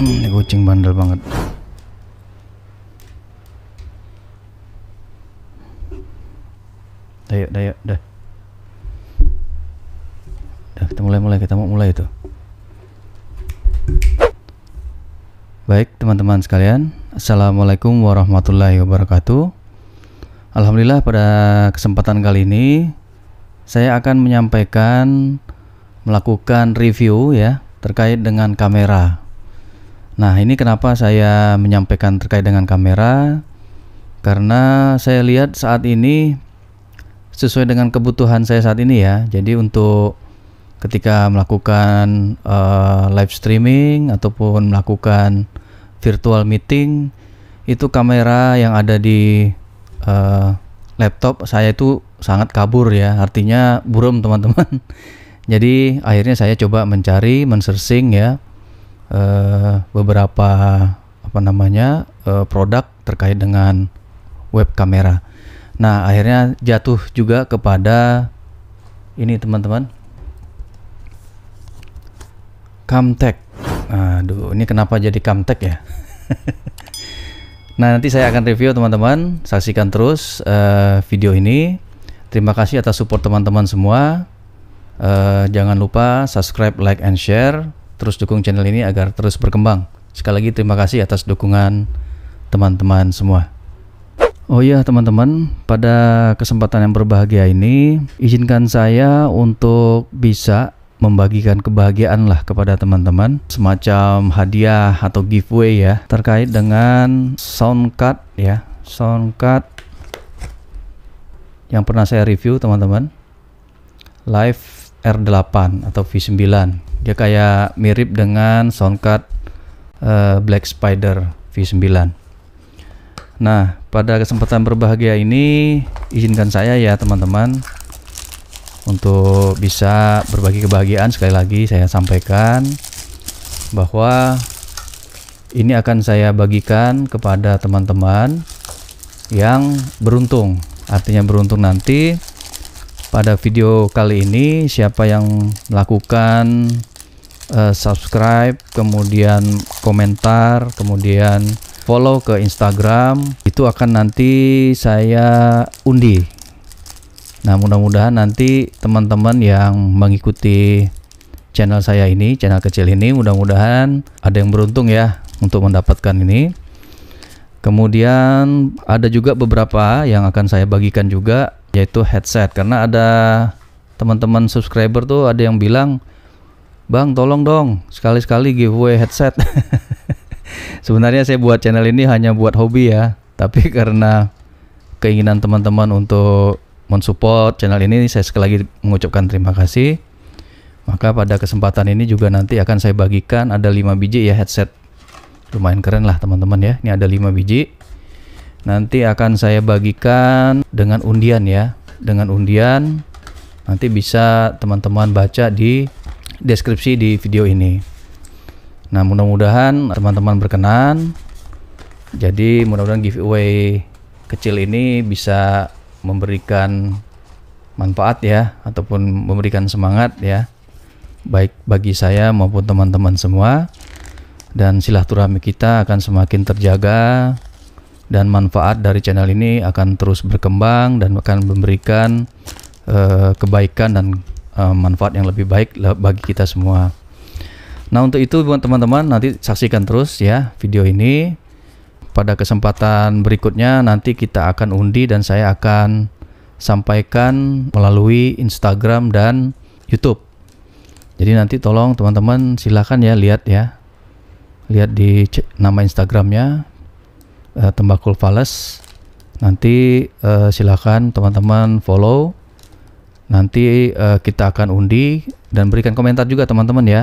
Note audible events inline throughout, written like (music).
Hmm, ini kucing bandel banget Dayo, dayo, dah. Dah, kita mulai-mulai, kita mau mulai itu. Baik, teman-teman sekalian. Assalamualaikum warahmatullahi wabarakatuh. Alhamdulillah pada kesempatan kali ini saya akan menyampaikan melakukan review ya terkait dengan kamera. Nah, ini kenapa saya menyampaikan terkait dengan kamera karena saya lihat saat ini sesuai dengan kebutuhan saya saat ini ya. Jadi untuk ketika melakukan uh, live streaming ataupun melakukan virtual meeting itu kamera yang ada di uh, laptop saya itu sangat kabur ya. Artinya buram teman-teman. (laughs) Jadi akhirnya saya coba mencari, men ya Eh, beberapa apa namanya uh, produk terkait dengan web kamera. Nah, akhirnya jatuh juga kepada ini teman-teman. Camtek. Aduh, ini kenapa jadi Camtek ya? (laughs) nah, nanti saya akan review teman-teman. Saksikan terus uh, video ini. Terima kasih atas support teman-teman semua. Uh, jangan lupa subscribe, like, and share terus dukung channel ini agar terus berkembang. Sekali lagi terima kasih atas dukungan teman-teman semua. Oh iya teman-teman, pada kesempatan yang berbahagia ini izinkan saya untuk bisa membagikan kebahagiaan lah kepada teman-teman semacam hadiah atau giveaway ya terkait dengan sound card ya sound card yang pernah saya review teman-teman live R8 atau V9 dia kayak mirip dengan soundcard uh, Black Spider V9 nah pada kesempatan berbahagia ini izinkan saya ya teman-teman untuk bisa berbagi kebahagiaan sekali lagi saya sampaikan bahwa ini akan saya bagikan kepada teman-teman yang beruntung artinya beruntung nanti pada video kali ini siapa yang melakukan uh, subscribe, kemudian komentar, kemudian follow ke Instagram. Itu akan nanti saya undi. Nah, mudah-mudahan nanti teman-teman yang mengikuti channel saya ini, channel kecil ini, mudah-mudahan ada yang beruntung ya untuk mendapatkan ini. Kemudian ada juga beberapa yang akan saya bagikan juga yaitu headset karena ada teman-teman subscriber tuh ada yang bilang Bang tolong dong sekali-sekali giveaway headset. (laughs) Sebenarnya saya buat channel ini hanya buat hobi ya, tapi karena keinginan teman-teman untuk mensupport channel ini saya sekali lagi mengucapkan terima kasih. Maka pada kesempatan ini juga nanti akan saya bagikan ada 5 biji ya headset. Lumayan keren lah teman-teman ya. Ini ada 5 biji. Nanti akan saya bagikan dengan undian ya. Dengan undian nanti bisa teman-teman baca di deskripsi di video ini. Nah, mudah-mudahan teman-teman berkenan. Jadi, mudah-mudahan giveaway kecil ini bisa memberikan manfaat ya ataupun memberikan semangat ya baik bagi saya maupun teman-teman semua dan silaturahmi kita akan semakin terjaga dan manfaat dari channel ini akan terus berkembang dan akan memberikan uh, kebaikan dan Eh, manfaat yang lebih baik bagi kita semua. Nah, untuk itu buat teman-teman nanti saksikan terus ya video ini. Pada kesempatan berikutnya nanti kita akan undi dan saya akan sampaikan melalui Instagram dan YouTube. Jadi nanti tolong teman-teman silahkan ya lihat ya. Lihat di nama Instagramnya uh, Tembakul Fales. Nanti uh, eh, silahkan teman-teman follow Nanti uh, kita akan undi dan berikan komentar juga teman-teman ya.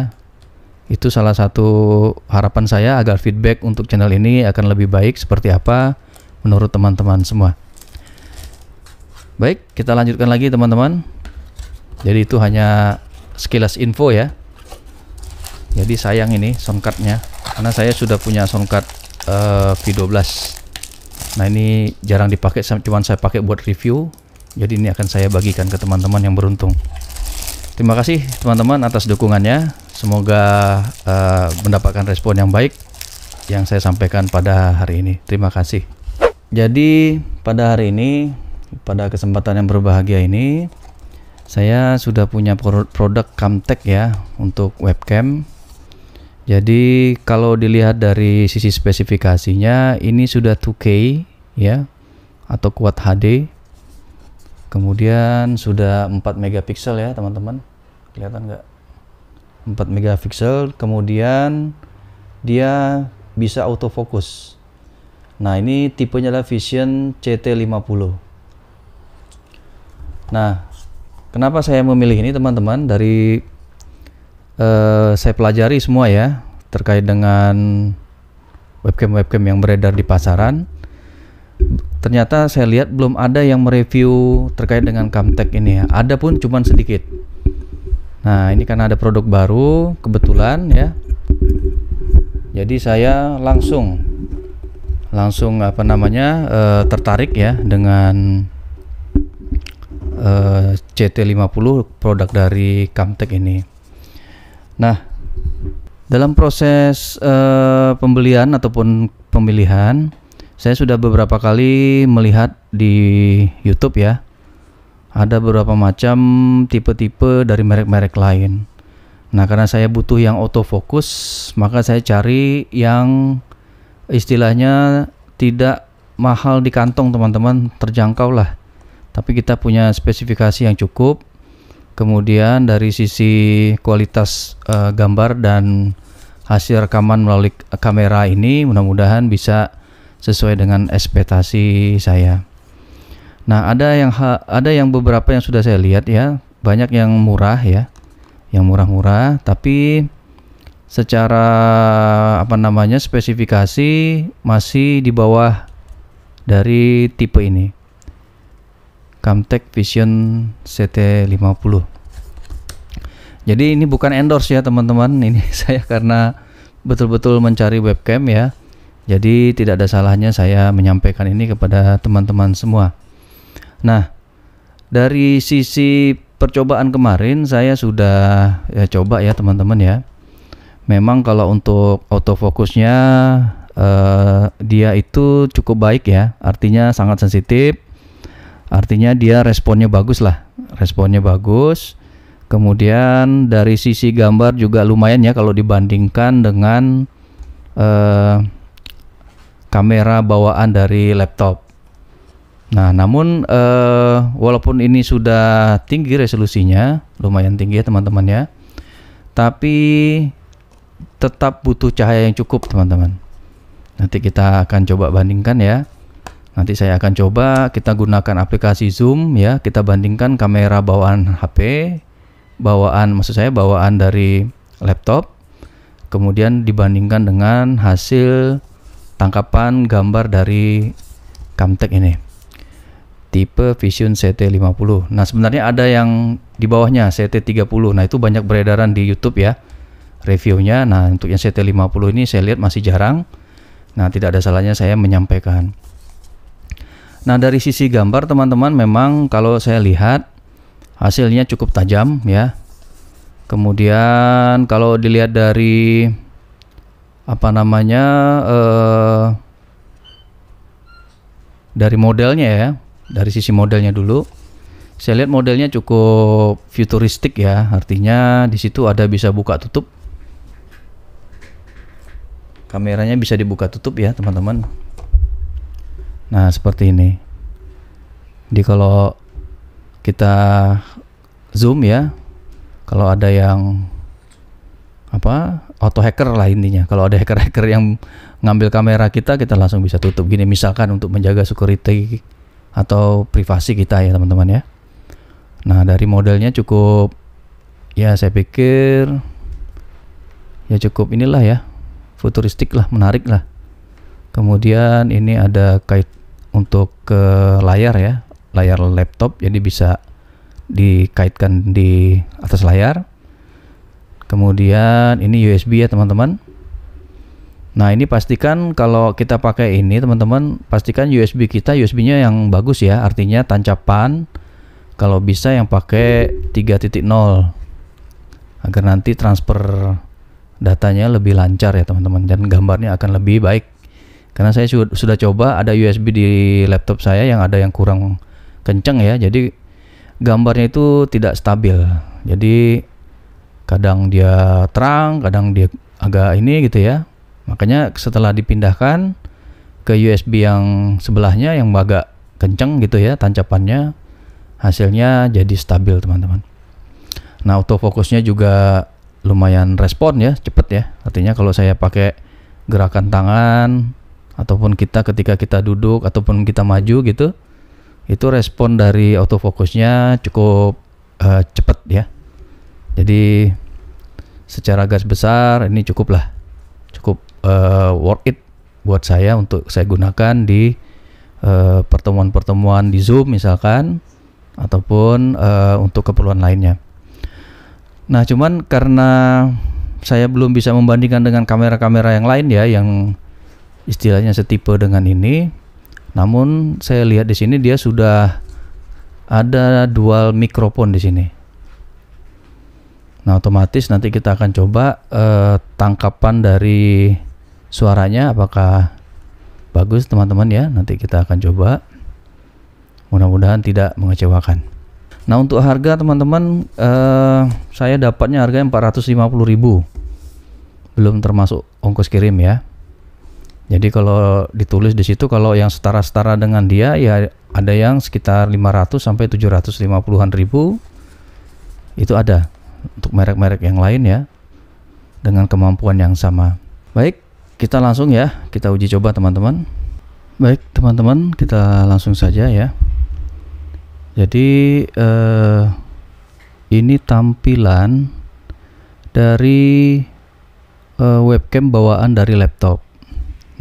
Itu salah satu harapan saya agar feedback untuk channel ini akan lebih baik seperti apa menurut teman-teman semua. Baik, kita lanjutkan lagi teman-teman. Jadi itu hanya sekilas info ya. Jadi sayang ini songkatnya, karena saya sudah punya songkat uh, eh, V12. Nah ini jarang dipakai, cuma saya pakai buat review jadi ini akan saya bagikan ke teman-teman yang beruntung. Terima kasih teman-teman atas dukungannya. Semoga uh, mendapatkan respon yang baik yang saya sampaikan pada hari ini. Terima kasih. Jadi pada hari ini, pada kesempatan yang berbahagia ini, saya sudah punya produk Camtek ya untuk webcam. Jadi kalau dilihat dari sisi spesifikasinya, ini sudah 2K ya atau kuat HD Kemudian sudah 4 megapiksel ya teman-teman. Kelihatan nggak? 4 megapiksel. Kemudian dia bisa autofocus. Nah ini tipenya adalah Vision CT50. Nah kenapa saya memilih ini teman-teman? Dari eh, saya pelajari semua ya terkait dengan webcam-webcam yang beredar di pasaran ternyata saya lihat belum ada yang mereview terkait dengan Camtek ini ya. Ada pun cuman sedikit. Nah, ini karena ada produk baru kebetulan ya. Jadi saya langsung langsung apa namanya e, tertarik ya dengan e, eh, CT50 produk dari Camtek ini. Nah, dalam proses e, pembelian ataupun pemilihan saya sudah beberapa kali melihat di YouTube ya. Ada beberapa macam tipe-tipe dari merek-merek lain. Nah, karena saya butuh yang autofocus, maka saya cari yang istilahnya tidak mahal di kantong, teman-teman, terjangkau lah. Tapi kita punya spesifikasi yang cukup. Kemudian dari sisi kualitas uh, gambar dan hasil rekaman melalui kamera ini mudah-mudahan bisa sesuai dengan ekspektasi saya. Nah, ada yang ada yang beberapa yang sudah saya lihat ya, banyak yang murah ya. Yang murah-murah tapi secara apa namanya spesifikasi masih di bawah dari tipe ini. Camtek Vision CT50. Jadi ini bukan endorse ya teman-teman, ini (laughs) saya karena betul-betul mencari webcam ya jadi tidak ada salahnya saya menyampaikan ini kepada teman-teman semua. Nah, dari sisi percobaan kemarin saya sudah ya, coba ya teman-teman ya. Memang kalau untuk autofokusnya eh, dia itu cukup baik ya, artinya sangat sensitif. Artinya dia responnya bagus lah, responnya bagus. Kemudian dari sisi gambar juga lumayan ya kalau dibandingkan dengan eh, kamera bawaan dari laptop. Nah, namun eh, walaupun ini sudah tinggi resolusinya, lumayan tinggi ya teman-teman ya, tapi tetap butuh cahaya yang cukup teman-teman. Nanti kita akan coba bandingkan ya. Nanti saya akan coba kita gunakan aplikasi Zoom ya, kita bandingkan kamera bawaan HP, bawaan maksud saya bawaan dari laptop, kemudian dibandingkan dengan hasil tangkapan gambar dari Camtek ini tipe Vision CT50 nah sebenarnya ada yang di bawahnya CT30 nah itu banyak beredaran di YouTube ya reviewnya nah untuk yang CT50 ini saya lihat masih jarang nah tidak ada salahnya saya menyampaikan nah dari sisi gambar teman-teman memang kalau saya lihat hasilnya cukup tajam ya kemudian kalau dilihat dari apa namanya uh, dari modelnya ya dari sisi modelnya dulu saya lihat modelnya cukup futuristik ya artinya di situ ada bisa buka tutup kameranya bisa dibuka tutup ya teman-teman nah seperti ini di kalau kita zoom ya kalau ada yang apa auto hacker lah intinya. Kalau ada hacker-hacker yang ngambil kamera kita, kita langsung bisa tutup gini misalkan untuk menjaga security atau privasi kita ya teman-teman ya. Nah, dari modelnya cukup ya saya pikir ya cukup inilah ya. Futuristik lah, menarik lah. Kemudian ini ada kait untuk ke layar ya, layar laptop jadi bisa dikaitkan di atas layar kemudian ini USB ya teman-teman nah ini pastikan kalau kita pakai ini teman-teman pastikan USB kita USB nya yang bagus ya artinya tancapan kalau bisa yang pakai 3.0 agar nanti transfer datanya lebih lancar ya teman-teman dan gambarnya akan lebih baik karena saya sudah coba ada USB di laptop saya yang ada yang kurang kenceng ya jadi gambarnya itu tidak stabil jadi kadang dia terang kadang dia agak ini gitu ya makanya setelah dipindahkan ke USB yang sebelahnya yang agak kenceng gitu ya tancapannya hasilnya jadi stabil teman-teman nah autofocusnya juga lumayan respon ya cepet ya artinya kalau saya pakai gerakan tangan ataupun kita ketika kita duduk ataupun kita maju gitu itu respon dari autofocusnya cukup uh, cepet ya jadi secara gas besar ini cukup lah, cukup uh, worth it buat saya untuk saya gunakan di pertemuan eh, pertemuan-pertemuan di Zoom misalkan ataupun uh, untuk keperluan lainnya. Nah, cuman karena saya belum bisa membandingkan dengan kamera-kamera yang lain ya yang istilahnya setipe dengan ini. Namun saya lihat di sini dia sudah ada dual mikrofon di sini. Nah, otomatis nanti kita akan coba eh, tangkapan dari suaranya apakah bagus teman-teman ya. Nanti kita akan coba. Mudah-mudahan tidak mengecewakan. Nah, untuk harga teman-teman eh, saya dapatnya harga 450.000. Belum termasuk ongkos kirim ya. Jadi kalau ditulis di situ kalau yang setara-setara dengan dia ya ada yang sekitar 500 sampai 750-an ribu itu ada untuk merek-merek yang lain ya dengan kemampuan yang sama. Baik, kita langsung ya, kita uji coba teman-teman. Baik, teman-teman, kita langsung saja ya. Jadi eh, ini tampilan dari eh, webcam bawaan dari laptop.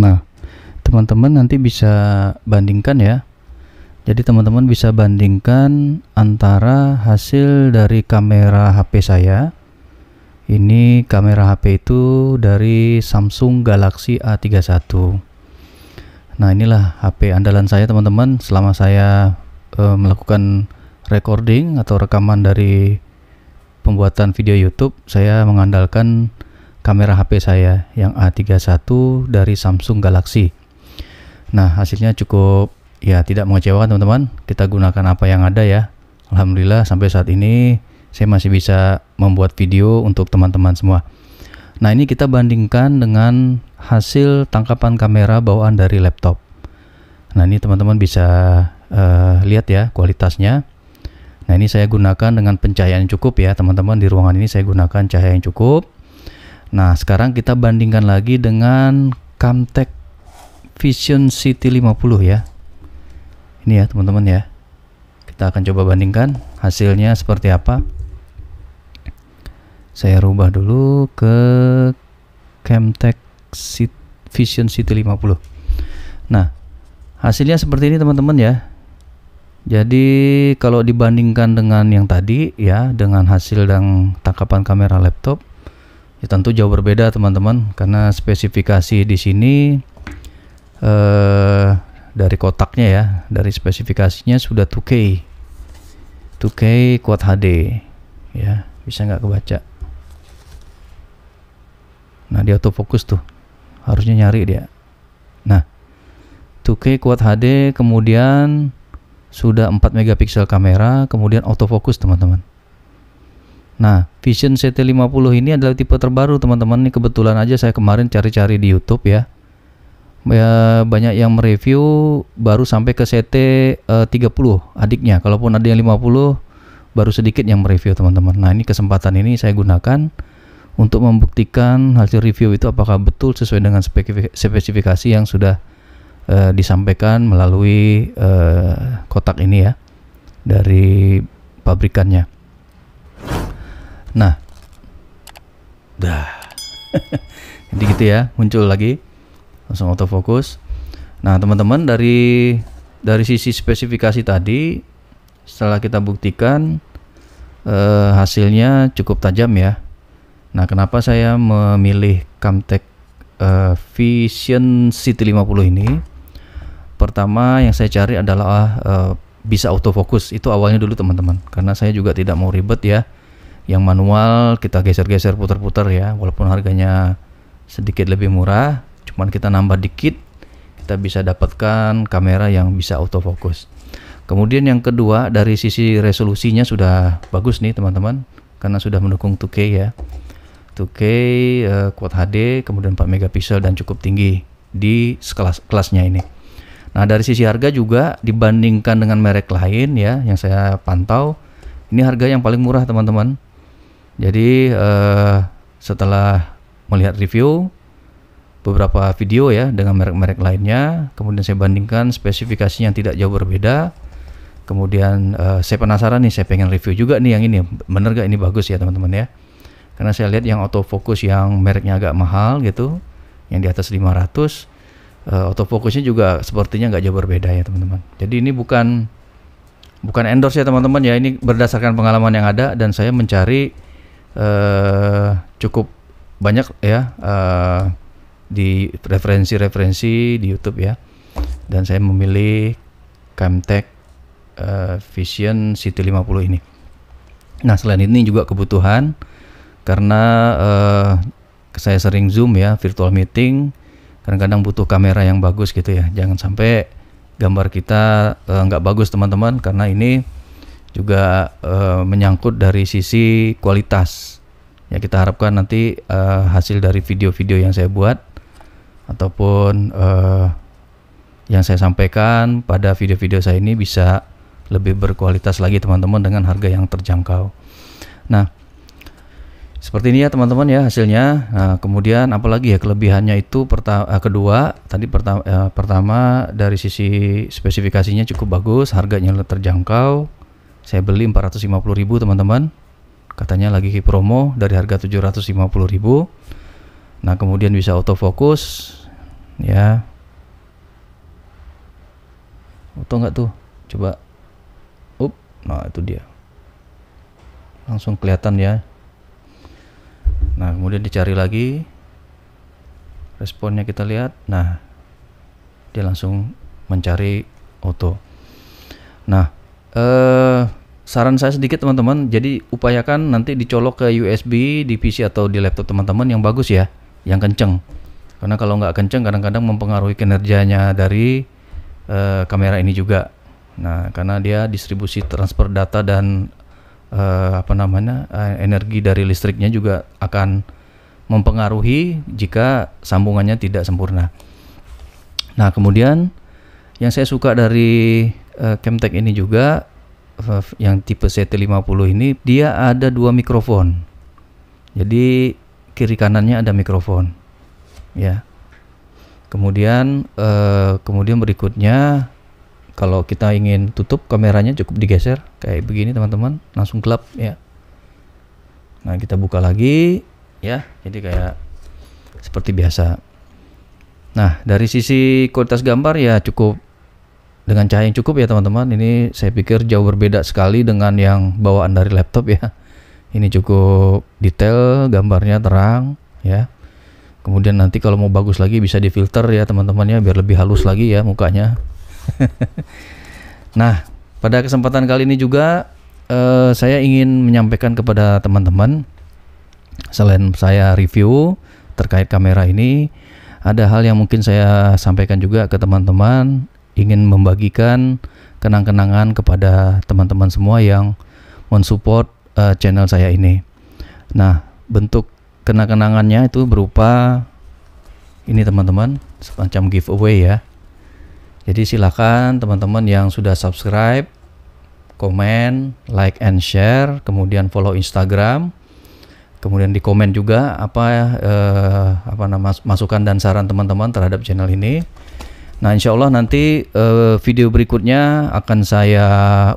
Nah, teman-teman nanti bisa bandingkan ya jadi teman-teman bisa bandingkan antara hasil dari kamera HP saya ini kamera HP itu dari Samsung Galaxy A31 nah inilah HP andalan saya teman-teman selama saya e, melakukan recording atau rekaman dari pembuatan video YouTube saya mengandalkan kamera HP saya yang A31 dari Samsung Galaxy nah hasilnya cukup ya tidak mengecewakan teman-teman kita gunakan apa yang ada ya Alhamdulillah sampai saat ini saya masih bisa membuat video untuk teman-teman semua nah ini kita bandingkan dengan hasil tangkapan kamera bawaan dari laptop nah ini teman-teman bisa uh, lihat ya kualitasnya nah ini saya gunakan dengan pencahayaan yang cukup ya teman-teman di ruangan ini saya gunakan cahaya yang cukup nah sekarang kita bandingkan lagi dengan Camtek Vision City 50 ya ini ya teman-teman ya kita akan coba bandingkan hasilnya seperti apa saya rubah dulu ke Camtek Vision City 50 nah hasilnya seperti ini teman-teman ya jadi kalau dibandingkan dengan yang tadi ya dengan hasil dan tangkapan kamera laptop ya tentu jauh berbeda teman-teman karena spesifikasi di sini eh, dari kotaknya ya dari spesifikasinya sudah 2K 2K kuat HD ya bisa nggak kebaca nah dia autofocus tuh harusnya nyari dia nah 2K kuat HD kemudian sudah 4 megapiksel kamera kemudian autofocus teman-teman nah Vision CT50 ini adalah tipe terbaru teman-teman ini kebetulan aja saya kemarin cari-cari di YouTube ya Ya, banyak yang mereview baru sampai ke CT uh, 30 adiknya kalaupun ada yang 50 baru sedikit yang mereview teman-teman nah ini kesempatan ini saya gunakan untuk membuktikan hasil review itu apakah betul sesuai dengan spesifikasi yang sudah uh, disampaikan melalui uh, kotak ini ya dari pabrikannya nah dah (laughs) jadi gitu ya muncul lagi langsung autofocus nah teman-teman dari dari sisi spesifikasi tadi setelah kita buktikan eh, hasilnya cukup tajam ya nah kenapa saya memilih Camtek eh, Vision City 50 ini pertama yang saya cari adalah eh, bisa autofocus itu awalnya dulu teman-teman karena saya juga tidak mau ribet ya yang manual kita geser-geser putar-putar ya walaupun harganya sedikit lebih murah cuman kita nambah dikit kita bisa dapatkan kamera yang bisa autofocus kemudian yang kedua dari sisi resolusinya sudah bagus nih teman-teman karena sudah mendukung 2K ya 2K uh, eh, Quad HD kemudian 4 megapiksel dan cukup tinggi di sekelas kelasnya ini Nah, dari sisi harga juga dibandingkan dengan merek lain ya yang saya pantau, ini harga yang paling murah, teman-teman. Jadi, uh, setelah melihat review, beberapa video ya dengan merek-merek lainnya. Kemudian saya bandingkan spesifikasinya yang tidak jauh berbeda. Kemudian uh, saya penasaran nih, saya pengen review juga nih yang ini. Bener gak ini bagus ya teman-teman ya? Karena saya lihat yang autofocus yang mereknya agak mahal gitu, yang di atas 500, uh, eh, autofocusnya juga sepertinya nggak jauh berbeda ya teman-teman. Jadi ini bukan bukan endorse ya teman-teman ya, ini berdasarkan pengalaman yang ada dan saya mencari uh, cukup banyak ya. Uh, di referensi-referensi di YouTube ya. Dan saya memilih Camtek uh, eh, Vision CT50 ini. Nah, selain ini juga kebutuhan karena uh, saya sering Zoom ya, virtual meeting, kadang-kadang butuh kamera yang bagus gitu ya. Jangan sampai gambar kita uh, nggak bagus teman-teman karena ini juga uh, menyangkut dari sisi kualitas. Ya kita harapkan nanti uh, hasil dari video-video yang saya buat ataupun uh, yang saya sampaikan pada video-video saya ini bisa lebih berkualitas lagi teman-teman dengan harga yang terjangkau. Nah, seperti ini ya teman-teman ya hasilnya. Nah, kemudian apalagi ya kelebihannya itu pertama eh, kedua tadi pertama eh, pertama dari sisi spesifikasinya cukup bagus, harganya terjangkau. Saya beli 450.000 teman-teman. Katanya lagi promo dari harga 750.000. Nah, kemudian bisa autofocus ya. Auto nggak tuh? Coba. Up. Nah, itu dia. Langsung kelihatan ya. Nah, kemudian dicari lagi. Responnya kita lihat. Nah, dia langsung mencari auto. Nah, eh saran saya sedikit teman-teman, jadi upayakan nanti dicolok ke USB di PC atau di laptop teman-teman yang bagus ya yang kenceng karena kalau nggak kenceng kadang-kadang mempengaruhi kinerjanya dari uh, kamera ini juga nah karena dia distribusi transfer data dan uh, apa namanya uh, energi dari listriknya juga akan mempengaruhi jika sambungannya tidak sempurna nah kemudian yang saya suka dari uh, Camtek ini juga yang tipe CT50 ini dia ada dua mikrofon jadi kiri kanannya ada mikrofon ya kemudian eh, kemudian berikutnya kalau kita ingin tutup kameranya cukup digeser kayak begini teman-teman langsung gelap ya nah kita buka lagi ya jadi kayak seperti biasa nah dari sisi kualitas gambar ya cukup dengan cahaya yang cukup ya teman-teman ini saya pikir jauh berbeda sekali dengan yang bawaan dari laptop ya ini cukup detail gambarnya terang ya kemudian nanti kalau mau bagus lagi bisa difilter ya teman-temannya biar lebih halus lagi ya mukanya (laughs) nah pada kesempatan kali ini juga eh, saya ingin menyampaikan kepada teman-teman selain saya review terkait kamera ini ada hal yang mungkin saya sampaikan juga ke teman-teman ingin membagikan kenang-kenangan kepada teman-teman semua yang mensupport uh, channel saya ini. Nah, bentuk kenang-kenangannya itu berupa ini teman-teman, semacam giveaway ya. Jadi silakan teman-teman yang sudah subscribe, komen, like and share, kemudian follow Instagram, kemudian di komen juga apa eh, apa nama masukan dan saran teman-teman terhadap channel ini. Nah, insya Allah nanti eh, video berikutnya akan saya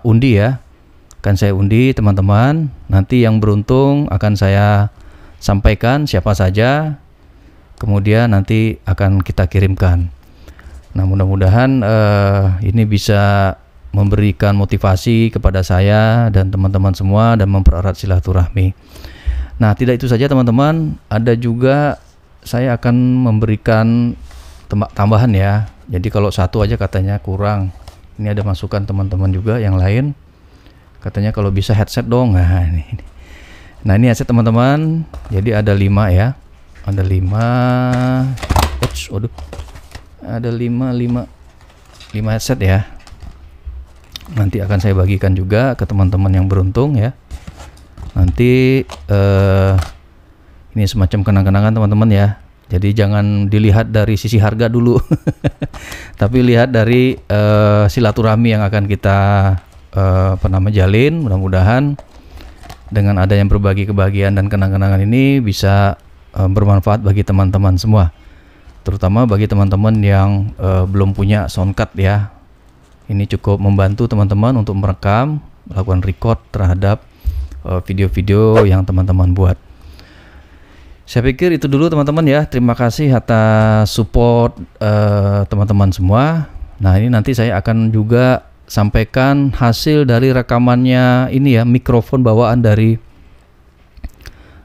undi ya akan saya undi teman-teman. Nanti yang beruntung akan saya sampaikan siapa saja. Kemudian nanti akan kita kirimkan. Nah, mudah-mudahan uh, ini bisa memberikan motivasi kepada saya dan teman-teman semua dan mempererat silaturahmi. Nah, tidak itu saja teman-teman, ada juga saya akan memberikan tambahan ya. Jadi kalau satu aja katanya kurang. Ini ada masukan teman-teman juga yang lain katanya kalau bisa headset dong nah ini nah ini headset teman-teman jadi ada lima ya ada lima Ups, waduh ada lima lima lima headset ya nanti akan saya bagikan juga ke teman-teman yang beruntung ya nanti eh, ini semacam kenang-kenangan teman-teman ya jadi jangan dilihat dari sisi harga dulu (laughs) tapi lihat dari eh, silaturahmi yang akan kita uh, apa namanya jalin mudah-mudahan dengan ada yang berbagi kebahagiaan dan kenang-kenangan ini bisa uh, bermanfaat bagi teman-teman semua terutama bagi teman-teman yang uh, belum punya soundcard ya ini cukup membantu teman-teman untuk merekam melakukan record terhadap video-video uh, yang teman-teman buat saya pikir itu dulu teman-teman ya. Terima kasih atas support teman-teman uh, teman -teman semua. Nah ini nanti saya akan juga sampaikan hasil dari rekamannya ini ya mikrofon bawaan dari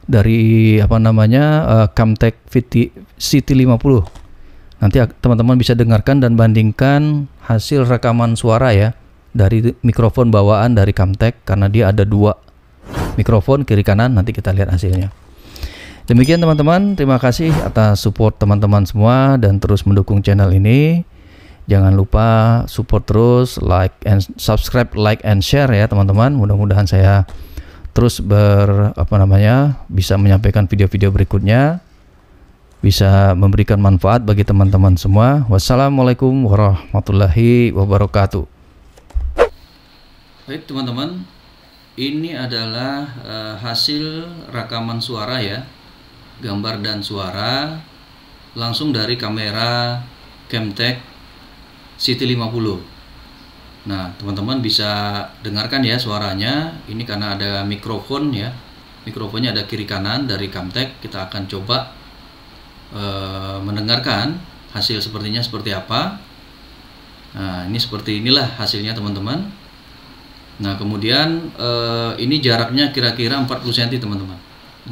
dari apa namanya uh, Camtek VT, CT50. Nanti teman-teman bisa dengarkan dan bandingkan hasil rekaman suara ya dari mikrofon bawaan dari Camtek karena dia ada dua mikrofon kiri kanan nanti kita lihat hasilnya. Demikian teman-teman, terima kasih atas support teman-teman semua dan terus mendukung channel ini. Jangan lupa support terus, like and subscribe, like and share ya teman-teman. Mudah-mudahan saya terus ber apa namanya bisa menyampaikan video-video berikutnya bisa memberikan manfaat bagi teman-teman semua. Wassalamualaikum warahmatullahi wabarakatuh. Baik teman-teman, ini adalah uh, hasil rekaman suara ya, gambar dan suara langsung dari kamera Camtek CT50 Nah, teman-teman bisa dengarkan ya suaranya. Ini karena ada mikrofon ya. Mikrofonnya ada kiri kanan dari Camtek. Kita akan coba e, mendengarkan hasil sepertinya seperti apa. Nah, ini seperti inilah hasilnya teman-teman. Nah, kemudian e, ini jaraknya kira-kira 40 cm teman-teman.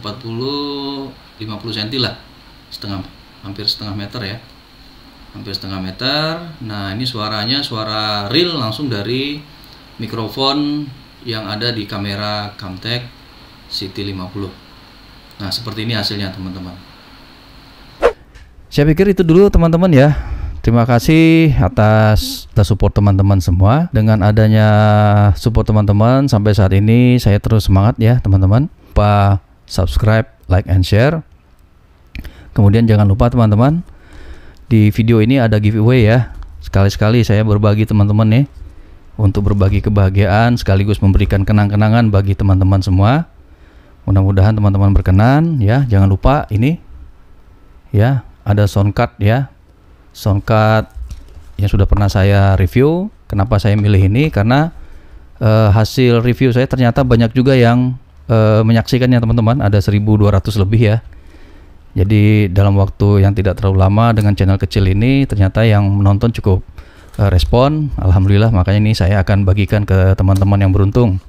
40 50 cm lah. Setengah hampir setengah meter ya hampir setengah meter nah ini suaranya suara real langsung dari mikrofon yang ada di kamera Camtek CT50 nah seperti ini hasilnya teman-teman saya pikir itu dulu teman-teman ya Terima kasih atas, support teman-teman semua. Dengan adanya support teman-teman sampai saat ini saya terus semangat ya teman-teman. Lupa subscribe, like, and share. Kemudian jangan lupa teman-teman di video ini ada giveaway ya. Sekali-sekali saya berbagi teman-teman nih untuk berbagi kebahagiaan sekaligus memberikan kenang-kenangan bagi teman-teman semua. Mudah-mudahan teman-teman berkenan ya. Jangan lupa ini ya, ada sound card ya. Sound card yang sudah pernah saya review. Kenapa saya milih ini? Karena uh, hasil review saya ternyata banyak juga yang uh, menyaksikannya teman-teman. Ada 1200 lebih ya jadi dalam waktu yang tidak terlalu lama dengan channel kecil ini ternyata yang menonton cukup uh, respon. Alhamdulillah makanya ini saya akan bagikan ke teman-teman yang beruntung.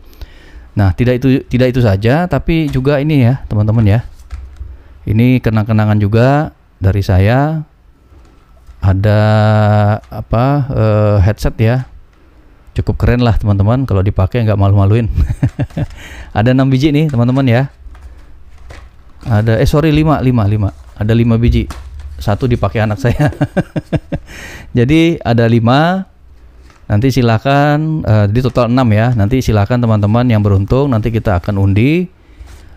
Nah, tidak itu tidak itu saja tapi juga ini ya, teman-teman ya. Ini kenang-kenangan juga dari saya ada apa uh, headset ya. Cukup keren lah teman-teman kalau dipakai nggak malu-maluin. (laughs) ada 6 biji nih teman-teman ya ada eh sorry lima lima lima. Ada lima biji. Satu dipakai anak saya. (laughs) Jadi ada lima. Nanti silakan uh, di total enam ya. Nanti silakan teman-teman yang beruntung nanti kita akan undi.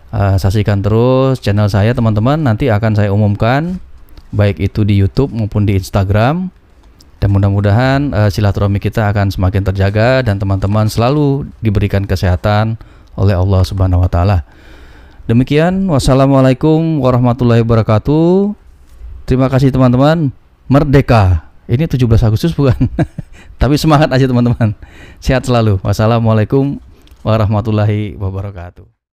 Uh, saksikan terus channel saya teman-teman. Nanti akan saya umumkan baik itu di YouTube maupun di Instagram. Dan mudah-mudahan uh, silaturahmi kita akan semakin terjaga dan teman-teman selalu diberikan kesehatan oleh Allah Subhanahu wa taala. Demikian, wassalamualaikum warahmatullahi wabarakatuh. Terima kasih teman-teman. Merdeka. Ini 17 Agustus bukan? (laughs) Tapi semangat aja teman-teman. Sehat selalu. Wassalamualaikum warahmatullahi wabarakatuh.